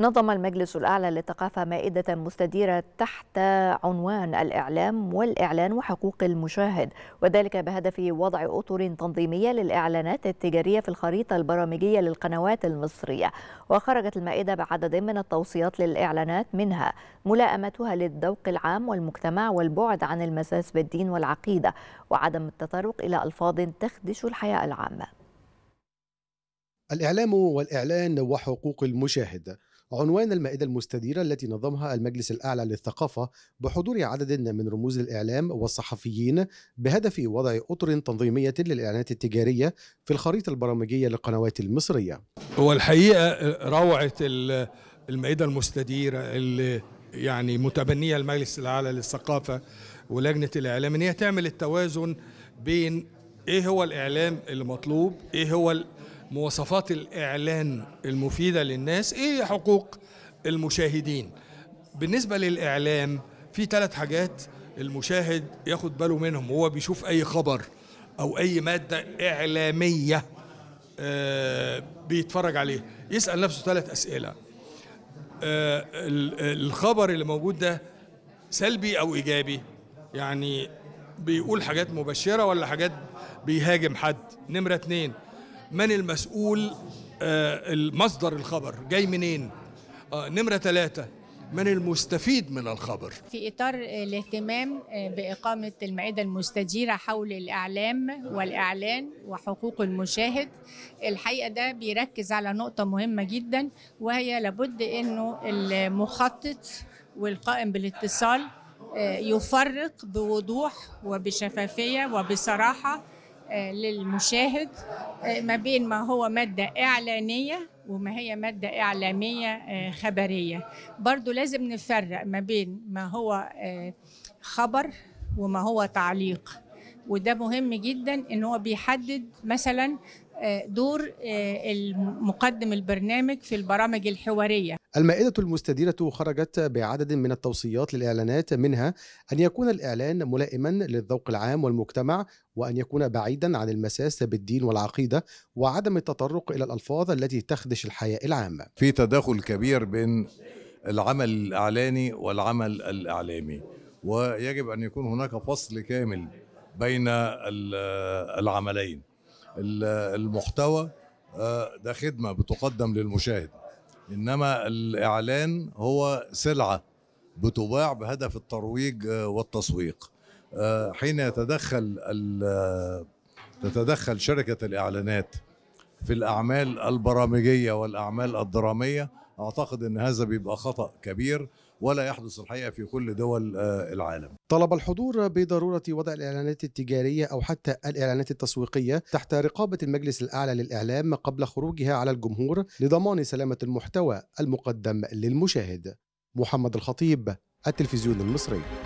نظم المجلس الأعلى للثقافة مائدة مستديرة تحت عنوان الإعلام والإعلان وحقوق المشاهد وذلك بهدف وضع أطر تنظيمية للإعلانات التجارية في الخريطة البرامجية للقنوات المصرية وخرجت المائدة بعدد من التوصيات للإعلانات منها ملائمتها للذوق العام والمجتمع والبعد عن المساس بالدين والعقيدة وعدم التطرق إلى ألفاظ تخدش الحياة العامة الإعلام والإعلان وحقوق المشاهد عنوان المائدة المستديرة التي نظمها المجلس الأعلى للثقافة بحضور عدد من رموز الإعلام والصحفيين بهدف وضع أطر تنظيمية للإعلانات التجارية في الخريطة البرامجية للقنوات المصرية هو الحقيقة آه، روعة المائدة المستديرة اللي يعني متبنية المجلس الأعلى للثقافة ولجنة الإعلام إن هي تعمل التوازن بين ايه هو الاعلام اللي مطلوب ايه هو مواصفات الإعلان المفيدة للناس إيه حقوق المشاهدين بالنسبة للإعلام في ثلاث حاجات المشاهد ياخد باله منهم هو بيشوف أي خبر أو أي مادة إعلامية آه، بيتفرج عليه يسأل نفسه ثلاث أسئلة آه، الخبر اللي موجود ده سلبي أو إيجابي يعني بيقول حاجات مبشرة ولا حاجات بيهاجم حد نمرة اتنين من المسؤول آه، المصدر الخبر جاي منين آه، نمرة ثلاثة من المستفيد من الخبر في إطار الاهتمام آه، بإقامة المعدة المستديرة حول الإعلام والإعلان وحقوق المشاهد الحقيقة ده بيركز على نقطة مهمة جدا وهي لابد أنه المخطط والقائم بالاتصال يفرق بوضوح وبشفافية وبصراحة آه، للمشاهد آه، ما بين ما هو مادة إعلانية وما هي مادة إعلامية آه، خبرية برضو لازم نفرق ما بين ما هو خبر وما هو تعليق وده مهم جدا ان هو بيحدد مثلا آه، دور آه، مقدم البرنامج في البرامج الحواريه. المائده المستديره خرجت بعدد من التوصيات للاعلانات منها ان يكون الاعلان ملائما للذوق العام والمجتمع وان يكون بعيدا عن المساس بالدين والعقيده وعدم التطرق الى الالفاظ التي تخدش الحياه العامه. في تداخل كبير بين العمل الاعلاني والعمل الاعلامي ويجب ان يكون هناك فصل كامل بين العملين. المحتوى آه، ده خدمه بتقدم للمشاهد انما الاعلان هو سلعه بتباع بهدف الترويج آه، والتسويق آه، حين يتدخل تتدخل شركه الاعلانات في الاعمال البرامجيه والاعمال الدراميه اعتقد ان هذا بيبقى خطا كبير ولا يحدث الحقيقه في كل دول آه، العالم. طلب الحضور بضروره وضع الاعلانات التجاريه او حتى الاعلانات التسويقيه تحت رقابه المجلس الاعلى للاعلام قبل خروجها على الجمهور لضمان سلامه المحتوى المقدم للمشاهد. محمد الخطيب التلفزيون المصري.